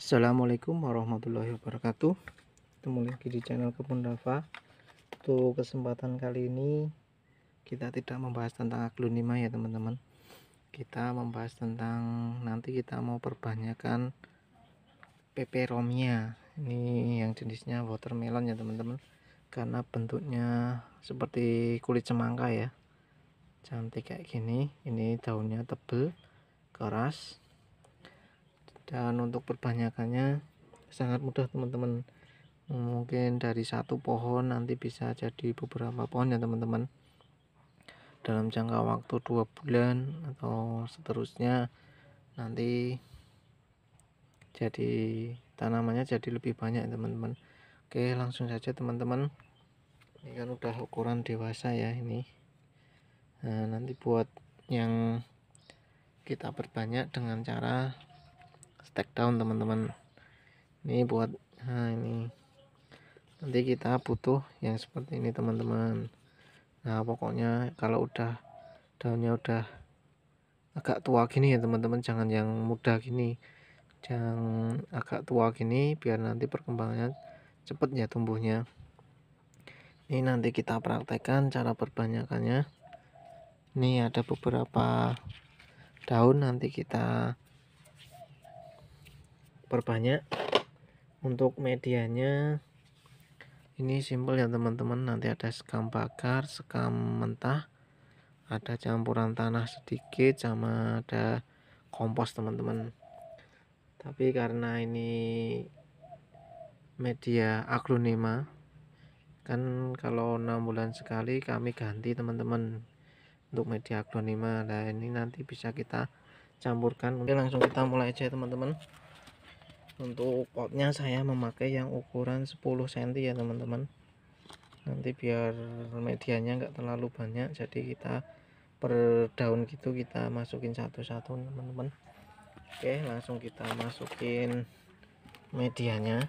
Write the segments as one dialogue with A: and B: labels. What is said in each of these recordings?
A: Assalamualaikum warahmatullahi wabarakatuh Ketemu lagi di channel Kebun Dava Untuk kesempatan kali ini Kita tidak membahas tentang aglonema ya teman-teman Kita membahas tentang Nanti kita mau perbanyakkan Peperomia Ini yang jenisnya watermelon ya teman-teman Karena bentuknya Seperti kulit semangka ya Cantik kayak gini Ini daunnya tebel Keras dan untuk perbanyakannya sangat mudah teman-teman hmm, mungkin dari satu pohon nanti bisa jadi beberapa pohon ya teman-teman dalam jangka waktu dua bulan atau seterusnya nanti jadi tanamannya jadi lebih banyak teman-teman oke langsung saja teman-teman ini kan udah ukuran dewasa ya ini nah, nanti buat yang kita perbanyak dengan cara Stack down teman-teman ini buat nah ini nanti kita butuh yang seperti ini teman-teman nah pokoknya kalau udah daunnya udah agak tua gini ya teman-teman jangan yang muda gini jangan agak tua gini biar nanti perkembangannya cepet ya tumbuhnya ini nanti kita praktekkan cara perbanyakannya ini ada beberapa daun nanti kita perbanyak untuk medianya ini simpel ya teman-teman nanti ada sekam bakar sekam mentah ada campuran tanah sedikit sama ada kompos teman-teman tapi karena ini media aglonema kan kalau enam bulan sekali kami ganti teman-teman untuk media aglonema nah, dan ini nanti bisa kita campurkan mungkin langsung kita mulai aja teman-teman untuk potnya saya memakai yang ukuran 10 cm ya teman-teman nanti biar medianya enggak terlalu banyak jadi kita per daun gitu kita masukin satu-satu teman-teman oke langsung kita masukin medianya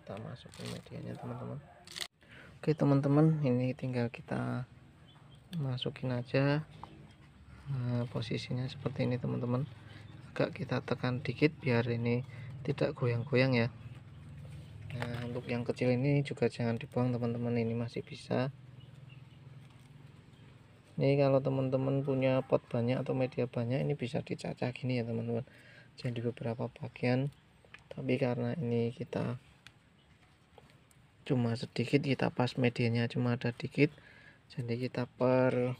A: kita masukin medianya teman-teman oke teman-teman ini tinggal kita masukin aja nah, posisinya seperti ini teman-teman agak kita tekan dikit biar ini tidak goyang-goyang ya nah untuk yang kecil ini juga jangan dibuang teman-teman ini masih bisa ini kalau teman-teman punya pot banyak atau media banyak ini bisa dicacah gini ya teman-teman jadi beberapa bagian tapi karena ini kita cuma sedikit kita pas medianya cuma ada dikit jadi kita per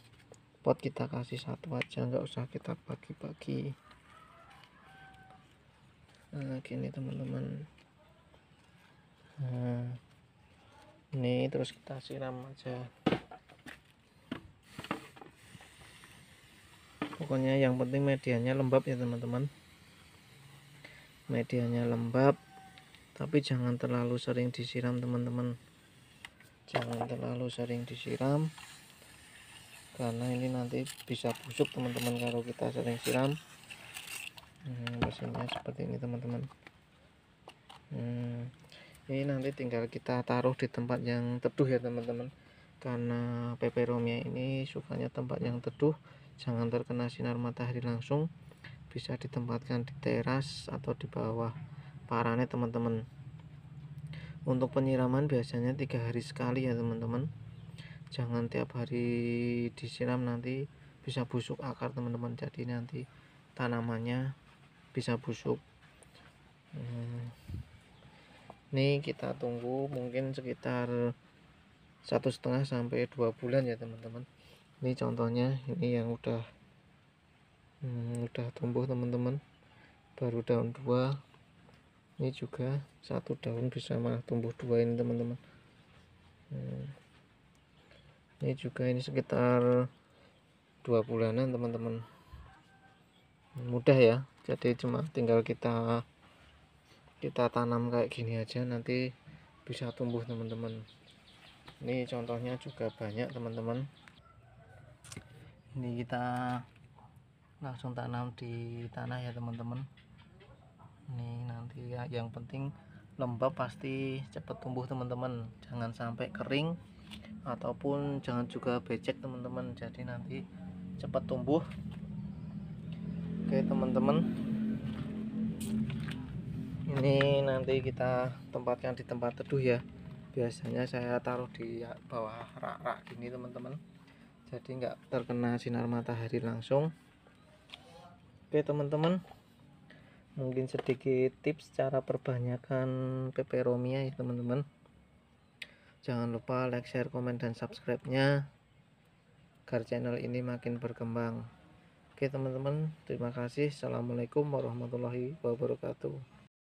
A: pot kita kasih satu aja nggak usah kita bagi-bagi nah, gini teman-teman nah, ini terus kita siram aja pokoknya yang penting medianya lembab ya teman-teman medianya lembab tapi jangan terlalu sering disiram teman-teman jangan terlalu sering disiram karena ini nanti bisa busuk teman-teman kalau kita sering siram hmm, hasilnya seperti ini teman-teman hmm, ini nanti tinggal kita taruh di tempat yang teduh ya teman-teman karena peperomia ini sukanya tempat yang teduh jangan terkena sinar matahari langsung bisa ditempatkan di teras atau di bawah parane teman-teman untuk penyiraman biasanya tiga hari sekali ya teman-teman jangan tiap hari disiram nanti bisa busuk akar teman-teman jadi nanti tanamannya bisa busuk hmm. ini kita tunggu mungkin sekitar satu setengah sampai dua bulan ya teman-teman ini contohnya ini yang udah hmm, udah tumbuh teman-teman baru daun dua ini juga satu daun bisa malah tumbuh dua ini teman-teman hmm. ini juga ini sekitar dua bulanan teman-teman mudah ya jadi cuma tinggal kita kita tanam kayak gini aja nanti bisa tumbuh teman-teman ini contohnya juga banyak teman-teman ini kita langsung tanam di tanah ya teman-teman ini nanti ya, yang penting lembab pasti cepat tumbuh teman-teman jangan sampai kering ataupun jangan juga becek teman-teman jadi nanti cepat tumbuh oke teman-teman ini nanti kita tempatkan di tempat teduh ya biasanya saya taruh di bawah rak-rak gini teman-teman jadi nggak terkena sinar matahari langsung oke teman-teman mungkin sedikit tips cara perbanyakan peperomia ya teman-teman jangan lupa like share komen dan subscribe nya agar channel ini makin berkembang Oke teman-teman, terima kasih. Assalamualaikum warahmatullahi wabarakatuh.